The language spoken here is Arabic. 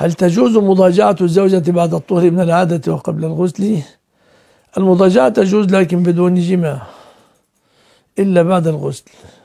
هل تجوز مضاجعة الزوجة بعد الطهر من العادة وقبل الغسل؟ المضاجعة تجوز لكن بدون جماع إلا بعد الغسل